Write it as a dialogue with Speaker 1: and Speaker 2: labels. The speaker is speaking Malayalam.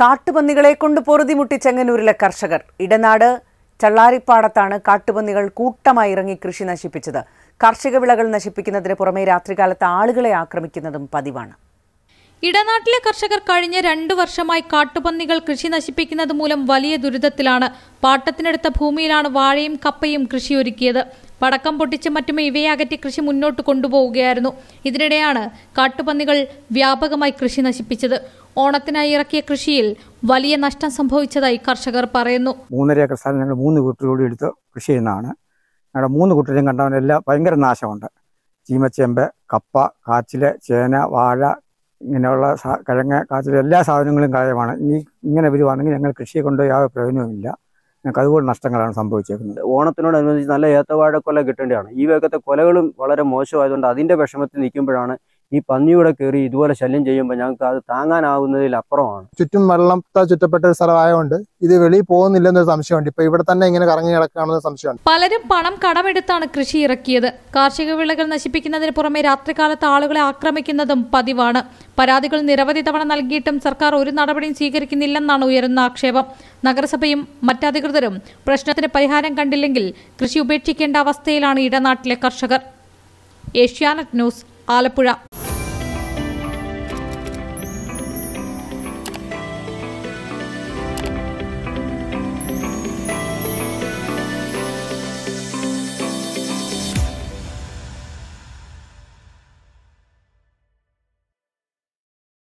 Speaker 1: കാട്ടുപന്നികളെ കൊണ്ട് പൊറുതിമുട്ടി ചെങ്ങന്നൂരിലെ കർഷകർ ഇടനാട് ചള്ളാരിപ്പാടത്താണ് കാട്ടുപന്നികൾ കൂട്ടമായി ഇറങ്ങി കൃഷി നശിപ്പിച്ചത് കാർഷിക വിളകൾ നശിപ്പിക്കുന്നതിന് പുറമെ രാത്രികാലത്ത് ആളുകളെ ആക്രമിക്കുന്നതും പതിവാണ്
Speaker 2: ഇടനാട്ടിലെ കർഷകർ കഴിഞ്ഞ രണ്ടു വർഷമായി കാട്ടുപന്നികൾ കൃഷി നശിപ്പിക്കുന്നത് മൂലം വലിയ ദുരിതത്തിലാണ് പാട്ടത്തിനടുത്ത ഭൂമിയിലാണ് വാഴയും കപ്പയും കൃഷിയൊരുക്കിയത് പടക്കം പൊട്ടിച്ച് മറ്റും ഇവയെ അകറ്റി കൃഷി മുന്നോട്ട് കൊണ്ടുപോവുകയായിരുന്നു ഇതിനിടെയാണ് കാട്ടുപന്നികൾ വ്യാപകമായി കൃഷി നശിപ്പിച്ചത് ഓണത്തിനായി ഇറക്കിയ കൃഷിയിൽ വലിയ നഷ്ടം സംഭവിച്ചതായി കർഷകർ പറയുന്നു
Speaker 3: മൂന്നര ഏക്കർ സ്ഥലം ഞങ്ങൾ മൂന്ന് കുട്ടികളോട് എടുത്ത് കൃഷി ചെയ്യുന്നതാണ് ഞങ്ങളുടെ മൂന്ന് കുട്ടികളും കണ്ടവനെല്ലാം ഭയങ്കര നാശമുണ്ട് ചീമച്ചേമ്പ് കപ്പ കാച്ചില് ചേന വാഴ ഇങ്ങനെയുള്ള കിഴങ്ങ് കാച്ചിൽ എല്ലാ സാധനങ്ങളും കാര്യമാണ് ഇനി ഇങ്ങനെ വരുവാണെങ്കിൽ ഞങ്ങൾ കൃഷിയെ കൊണ്ട് യാതൊരു പ്രയോജനവുമില്ല ഞങ്ങൾക്ക് അതുപോലെ നഷ്ടങ്ങളാണ് സംഭവിച്ചേക്കുന്നത്
Speaker 4: ഓണത്തിനോടനുബന്ധിച്ച് നല്ല ഏത്തവാഴ കൊല കിട്ടേണ്ടതാണ് ഈ വേഗത്തെ കൊലകളും വളരെ മോശമായതുകൊണ്ട് അതിൻ്റെ വിഷമത്തിൽ നിൽക്കുമ്പോഴാണ് ഈ പന്നിയുടെ കയറി ഇതുപോലെ ശല്യം ചെയ്യുമ്പോൾ ഞങ്ങൾക്ക് അത് താങ്ങാനാവുന്നതിൽ അപ്പുറമാണ് ചുറ്റും വെള്ളത്താൽ ചുറ്റപ്പെട്ട ഒരു സ്ഥലമായതുകൊണ്ട് ഇത് വെളിയിൽ പോകുന്നില്ലെന്നൊരു സംശയമുണ്ട് ഇപ്പൊ ഇവിടെ തന്നെ ഇങ്ങനെ കറങ്ങി കിടക്കാണെന്ന
Speaker 2: സംശയമുണ്ട് പലരും പണം കടമെടുത്താണ് കൃഷി ഇറക്കിയത് കാർഷിക വിളകൾ നശിപ്പിക്കുന്നതിന് പുറമെ രാത്രികാലത്ത് ആളുകളെ ആക്രമിക്കുന്നതും പതിവാണ് പരാതികൾ നിരവധി തവണ നൽകിയിട്ടും സർക്കാർ ഒരു നടപടിയും സ്വീകരിക്കുന്നില്ലെന്നാണ് ഉയരുന്ന ആക്ഷേപം നഗരസഭയും മറ്റധികൃതരും പ്രശ്നത്തിന് പരിഹാരം കണ്ടില്ലെങ്കിൽ കൃഷി ഉപേക്ഷിക്കേണ്ട അവസ്ഥയിലാണ് ഇടനാട്ടിലെ കർഷകർ ഏഷ്യാനെറ്റ് ന്യൂസ് ആലപ്പുഴ